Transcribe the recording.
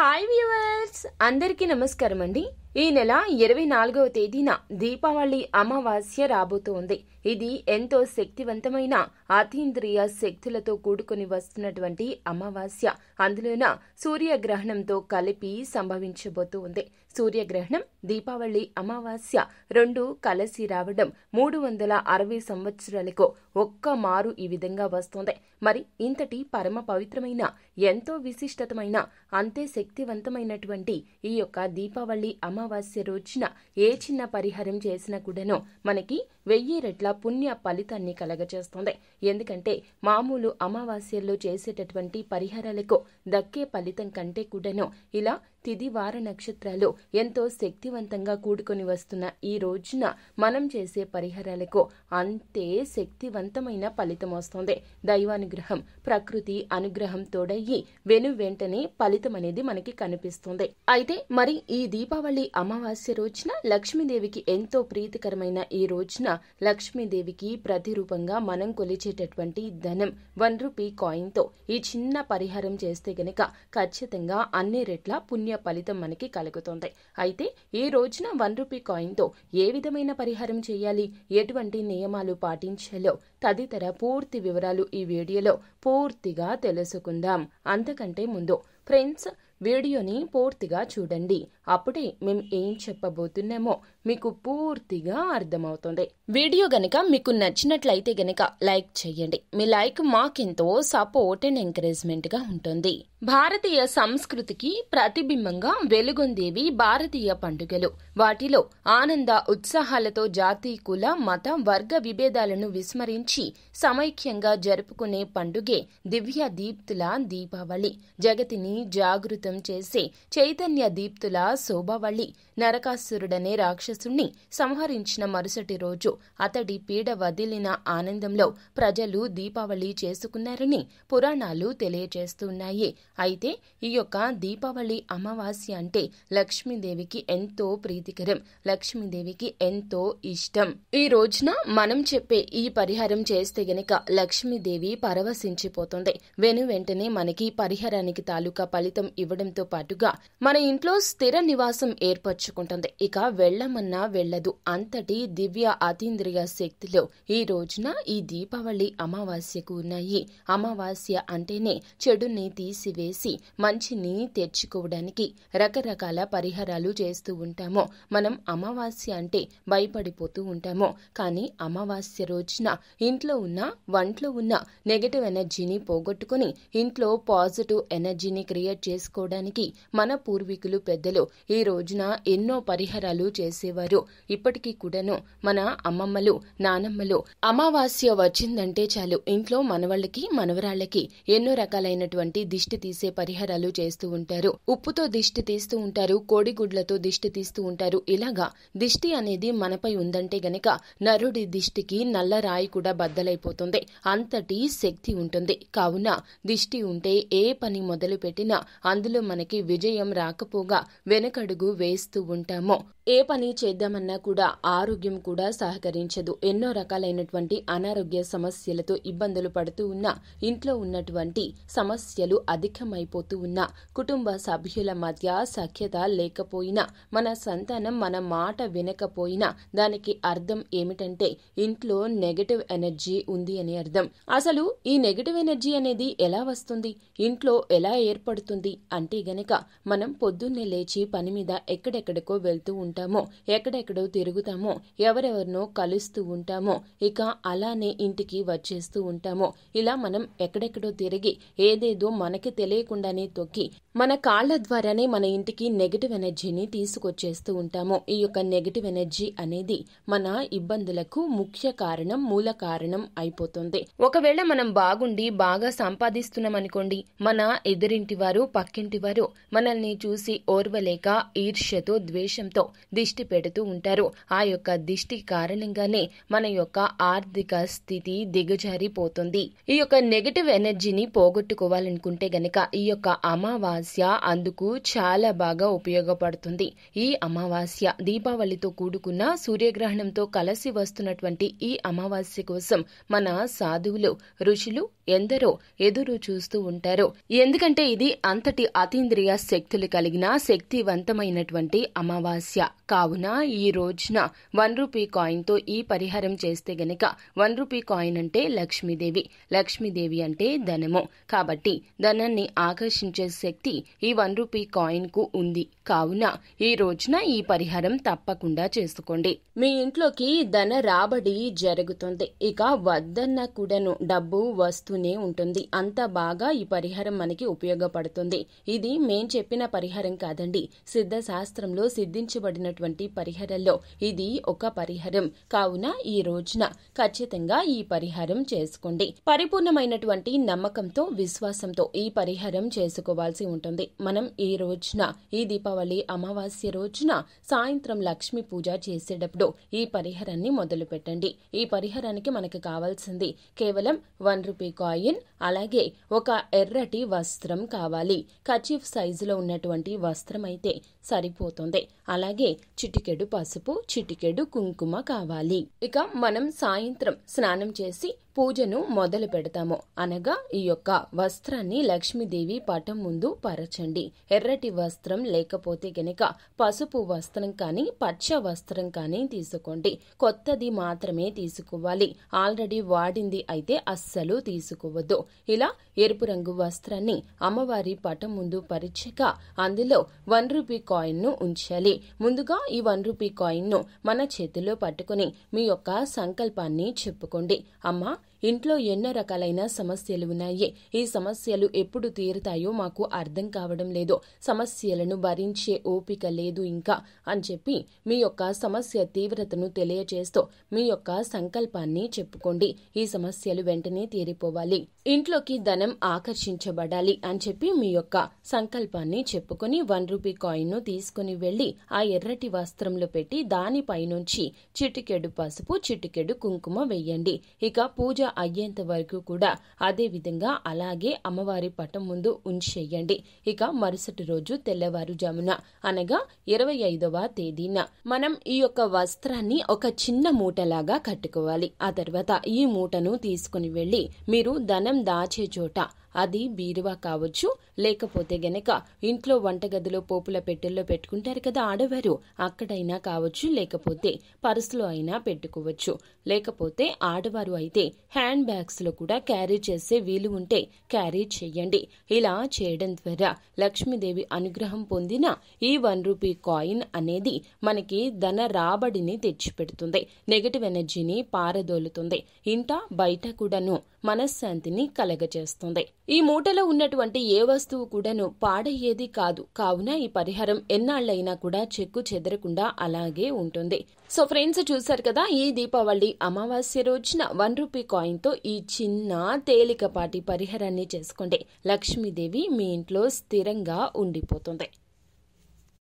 hi viewers అందరికీ నమస్కారం అండి ఈ నెల ఇరవై నాలుగవ తేదీన దీపావళి అమావాస్య రాబోతోంది ఇది ఎంతో శక్తివంతమైన అతీంద్రియ శక్తులతో కూడుకుని వస్తున్నటువంటి అమావాస్య అందులోన సూర్యగ్రహణంతో కలిపి సంభవించబోతోంది సూర్యగ్రహణం దీపావళి అమావాస్య రెండు కలిసి రావడం మూడు వందల అరవై సంవత్సరాలకు ఒక్క మారు ఈ విధంగా వస్తోంది మరి ఇంతటి పరమ పవిత్రమైన ఎంతో విశిష్టతమైన అంతే శక్తివంతమైనటువంటి ఈ యొక్క దీపావళి అమావాస్య రోజున ఏ చిన్న పరిహారం చేసినా కూడాను మనకి వెయ్యి రెట్ల పుణ్య ఫలితాన్ని కలగజేస్తుంది ఎందుకంటే మామూలు అమావాస్యల్లో చేసేటటువంటి పరిహారాలకు దక్కే ఫలితం కంటే కూడాను ఇలా తిదివార నక్షత్రాలు ఎంతో శక్తివంతంగా కూడుకొని వస్తున్న ఈ రోజున మనం చేసే పరిహారాలకు అంతే శక్తివంతమైన ఫలితం వస్తుంది దైవానుగ్రహం ప్రకృతి అనుగ్రహం తోడయ్యి వెను వెంటనే ఫలితం అనేది మనకి కనిపిస్తుంది అయితే మరి ఈ దీపావళి అమావాస్య రోజున లక్ష్మీదేవికి ఎంతో ప్రీతికరమైన ఈ రోజున లక్ష్మీదేవికి ప్రతిరూపంగా మనం కొలిచేటటువంటి ధనం వన్ రూపీ కాయిన్తో ఈ చిన్న పరిహారం చేస్తే గనక ఖచ్చితంగా అన్ని రెట్ల పుణ్య పుణ్య ఫలితం మనకి కలుగుతుంది అయితే ఈ రోజున వన్ రూపీ కాయిన్తో ఏ విధమైన పరిహారం చేయాలి ఎటువంటి నియమాలు పాటించాలో తదితర పూర్తి వివరాలు ఈ వీడియోలో పూర్తిగా తెలుసుకుందాం అంతకంటే ముందు ఫ్రెండ్స్ వీడియోని పూర్తిగా చూడండి అప్పుడే మేము ఏం చెప్పబోతున్నామో మీకు పూర్తిగా అర్థమవుతుంది వీడియో గనక మీకు నచ్చినట్లయితే గనక లైక్ చేయండి మీ లైక్ మాకెంతో సపోర్ట్ అండ్ ఎంకరేజ్మెంట్ గా ఉంటుంది భారతీయ సంస్కృతికి ప్రతిబింబంగా వెలుగొందేవి భారతీయ పండుగలు వాటిలో ఆనంద ఉత్సాహాలతో జాతి కుల మత వర్గ విభేదాలను విస్మరించి సమైక్యంగా జరుపుకునే పండుగే దివ్య దీప్తుల దీపావళి జగతిని జాగృతం చేసే చైతన్య దీప్తుల శోభావళి నరకాసురుడనే రాక్షసుణ్ణి సంహరించిన మరుసటి రోజు అతడి పీడ వదిలిన ఆనందంలో ప్రజలు దీపావళి చేసుకున్నారని పురాణాలు తెలియజేస్తున్నాయి అయితే ఈ యొక్క దీపావళి అమావాస్య అంటే లక్ష్మీదేవికి ఎంతో ప్రీతికరం లక్ష్మీదేవికి ఎంతో ఇష్టం ఈ రోజున మనం చెప్పే ఈ పరిహారం చేస్తే గనక లక్ష్మీదేవి పరవశించిపోతుంది వెను వెంటనే మనకి పరిహారానికి తాలూకా ఫలితం ఇవ్వడంతో పాటుగా మన ఇంట్లో స్థిర నివాసం ఏర్పరచుకుంటుంది ఇక వెళ్ళమన్నా వెళ్ళదు అంతటి దివ్య అతీంద్రియ శక్తిలో ఈ రోజున ఈ దీపావళి అమావాస్యకు ఉన్నాయి అమావాస్య అంటేనే చెడుని తీసివేసి మంచిని తెచ్చుకోవడానికి రకరకాల పరిహారాలు చేస్తూ ఉంటాము మనం అమావాస్య అంటే భయపడిపోతూ ఉంటాము కానీ అమావాస్య రోజున ఇంట్లో ఉన్న వంట్లో ఉన్న నెగటివ్ ఎనర్జీని పోగొట్టుకుని ఇంట్లో పాజిటివ్ ఎనర్జీని క్రియేట్ చేసుకోవడానికి మన పూర్వీకులు పెద్దలు ఈ రోజున ఎన్నో పరిహారాలు చేసేవారు ఇప్పటికీ కూడాను మన అమ్మమ్మలు నానమ్మలు అమావాస్య వచ్చిందంటే చాలు ఇంట్లో మనవాళ్ళకి మనవరాళ్ళకి ఎన్నో రకాలైనటువంటి దిష్టి తీసే పరిహారాలు చేస్తూ ఉంటారు ఉప్పుతో దిష్టి తీస్తూ ఉంటారు కోడిగుడ్లతో దిష్టి తీస్తూ ఉంటారు ఇలాగా దిష్టి అనేది మనపై ఉందంటే గనక నరుడి దిష్టికి నల్ల రాయి కూడా బద్దలైపోతుంది అంతటి శక్తి ఉంటుంది కావున దిష్టి ఉంటే ఏ పని మొదలు పెట్టినా అందులో మనకి విజయం రాకపోగా వెనకడుగు వేస్తూ ఉంటామో ఏ పని చేద్దామన్నా కూడా ఆరోగ్యం కూడా సహకరించదు ఎన్నో రకాలైనటువంటి అనారోగ్య సమస్యలతో ఇబ్బందులు పడుతూ ఉన్నా ఇంట్లో ఉన్నటువంటి సమస్యలు అధికమైపోతూ ఉన్నా కుటుంబ సభ్యుల మధ్య సఖ్యత లేకపోయినా మన సంతానం మన మాట వినకపోయినా దానికి అర్థం ఏమిటంటే ఇంట్లో నెగటివ్ ఎనర్జీ ఉంది అని అర్థం అసలు ఈ నెగటివ్ ఎనర్జీ అనేది ఎలా వస్తుంది ఇంట్లో ఎలా ఏర్పడుతుంది అంటే గనక మనం పొద్దున్నే లేచి పని మీద ఎక్కడెక్కడికో వెళ్తూ ఉంటామో ఎక్కడెక్కడో తిరుగుతామో ఎవరెవరినో కలుస్తూ ఉంటామో ఇక అలానే ఇంటికి వచ్చేస్తూ ఉంటామో ఇలా మనం ఎక్కడెక్కడో తిరిగి ఏదేదో మనకి తెలియకుండానే తొక్కి మన కాళ్ల ద్వారానే మన ఇంటికి నెగిటివ్ ఎనర్జీని తీసుకొచ్చేస్తూ ఉంటాము ఈ యొక్క నెగిటివ్ ఎనర్జీ అనేది మన ఇబ్బందులకు ముఖ్య కారణం మూల కారణం అయిపోతుంది ఒకవేళ మనం బాగుండి బాగా సంపాదిస్తున్నాం అనుకోండి మన ఎదురింటి వారు పక్కింటి వారు మనల్ని చూసి ఓర్వలేక అనేక ఈర్ష్యతో ద్వేషంతో దిష్టి పెడుతూ ఉంటారు ఆ యొక్క దిష్టి కారణంగానే మన యొక్క ఆర్థిక స్థితి దిగజారిపోతుంది ఈ యొక్క నెగటివ్ ఎనర్జీని పోగొట్టుకోవాలనుకుంటే గనక ఈ యొక్క అమావాస్య అందుకు చాలా బాగా ఉపయోగపడుతుంది ఈ అమావాస్య దీపావళితో కూడుకున్న సూర్యగ్రహణంతో కలిసి వస్తున్నటువంటి ఈ అమావాస్య కోసం మన సాధువులు ఋషులు ఎందరో ఎదురు చూస్తూ ఉంటారు ఎందుకంటే ఇది అంతటి అతీంద్రియ శక్తులు కలిగిన శక్తి విజయవంతమైనటువంటి అమావాస్య కావున ఈ రోజున వన్ రూపీ కాయిన్తో ఈ పరిహారం చేస్తే గనక వన్ రూపీ కాయిన్ అంటే లక్ష్మీదేవి లక్ష్మీదేవి అంటే ధనము కాబట్టి ధనాన్ని ఆకర్షించే శక్తి ఈ వన్ రూపీ కాయిన్కు ఉంది కావున ఈ రోజున ఈ పరిహారం తప్పకుండా చేసుకోండి మీ ఇంట్లోకి ధన రాబడి జరుగుతుంది ఇక వద్దన్న కూడాను డబ్బు వస్తూనే ఉంటుంది అంత బాగా ఈ పరిహారం మనకి ఉపయోగపడుతుంది ఇది మేం చెప్పిన పరిహారం కాదండి సిద్ధశాస్త్రంలో సిద్ధించబడినటువంటి పరిహారంలో ఇది ఒక పరిహారం కావున ఈ రోజున ఖచ్చితంగా ఈ పరిహారం చేసుకోండి పరిపూర్ణమైనటువంటి నమ్మకంతో విశ్వాసంతో ఈ పరిహారం చేసుకోవాల్సి ఉంటుంది మనం ఈ రోజున ఈ దీపావళి అమావాస్య రోజున సాయంత్రం లక్ష్మీ పూజ చేసేటప్పుడు ఈ పరిహారాన్ని మొదలు పెట్టండి ఈ పరిహారానికి మనకు కావాల్సింది కేవలం వన్ రూపీ కాయిన్ అలాగే ఒక ఎర్రటి వస్త్రం కావాలి కచీఫ్ సైజులో ఉన్నటువంటి వస్త్రం అయితే అయితే సరిపోతుంది అలాగే చిటికెడు పసుపు చిటికెడు కుంకుమ కావాలి ఇక మనం సాయంత్రం స్నానం చేసి పూజను మొదలు పెడతాము అనగా ఈ యొక్క వస్త్రాన్ని లక్ష్మీదేవి పటం ముందు పరచండి ఎర్రటి వస్త్రం లేకపోతే గనక పసుపు వస్త్రం కానీ పచ్చ వస్త్రం కానీ తీసుకోండి కొత్తది మాత్రమే తీసుకోవాలి ఆల్రెడీ వాడింది అయితే అస్సలు తీసుకోవద్దు ఇలా ఎరుపు రంగు వస్త్రాన్ని అమ్మవారి పటం ముందు పరిచక అందులో వన్ రూపీ కాయిన్ను ఉంచాలి ముందుగా ఈ వన్ రూపీ కాయిన్ను మన చేతిలో పట్టుకుని మీ యొక్క సంకల్పాన్ని చెప్పుకోండి అమ్మ ఇంట్లో ఎన్నో రకాలైన సమస్యలు ఉన్నాయి ఈ సమస్యలు ఎప్పుడు తీరుతాయో మాకు అర్థం కావడం లేదు సమస్యలను భరించే ఓపిక లేదు ఇంకా అని చెప్పి మీ యొక్క సమస్య తీవ్రతను తెలియజేస్తూ మీ యొక్క సంకల్పాన్ని చెప్పుకోండి ఈ సమస్యలు వెంటనే తీరిపోవాలి ఇంట్లోకి ధనం ఆకర్షించబడాలి అని చెప్పి మీ యొక్క సంకల్పాన్ని చెప్పుకుని వన్ రూపీ కాయిన్ను తీసుకుని వెళ్లి ఆ ఎర్రటి వస్త్రంలో పెట్టి దానిపైనుంచి చిటికెడు పసుపు చిటికెడు కుంకుమ వెయ్యండి ఇక పూజ అయ్యేంత వరకు కూడా అదే విధంగా అలాగే అమ్మవారి పటం ముందు ఉంచేయండి ఇక మరుసటి రోజు తెల్లవారుజామున అనగా ఇరవై ఐదవ తేదీన మనం ఈ యొక్క వస్త్రాన్ని ఒక చిన్న మూటలాగా కట్టుకోవాలి ఆ తర్వాత ఈ మూటను తీసుకుని వెళ్ళి మీరు ధనం దాచే చోట అది బీరువా కావచ్చు లేకపోతే గనక ఇంట్లో వంటగదిలో పోపుల పెట్టెల్లో పెట్టుకుంటారు కదా ఆడవారు అక్కడైనా కావచ్చు లేకపోతే పర్సులో అయినా పెట్టుకోవచ్చు లేకపోతే ఆడవారు అయితే హ్యాండ్ బ్యాగ్స్లో కూడా క్యారీ చేసే వీలు ఉంటే క్యారీ చేయండి ఇలా చేయడం ద్వారా లక్ష్మీదేవి అనుగ్రహం పొందిన ఈ వన్ రూపీ కాయిన్ అనేది మనకి ధన రాబడిని తెచ్చిపెడుతుంది నెగటివ్ ఎనర్జీని పారదోలుతుంది ఇంట బయట కూడాను మనశ్శాంతిని కలగజేస్తుంది ఈ మూటలో ఉన్నటువంటి ఏ వస్తువు కూడాను పాడయ్యేది కాదు కావున ఈ పరిహారం ఎన్నాళ్ళైనా కూడా చెక్కు చెదరకుండా అలాగే ఉంటుంది సో ఫ్రెండ్స్ చూశారు కదా ఈ దీపావళి అమావాస్య రోజున వన్ రూపీ కాయిన్ తో ఈ చిన్న తేలికపాటి పరిహారాన్ని చేసుకోండి లక్ష్మీదేవి మీ ఇంట్లో స్థిరంగా ఉండిపోతుంది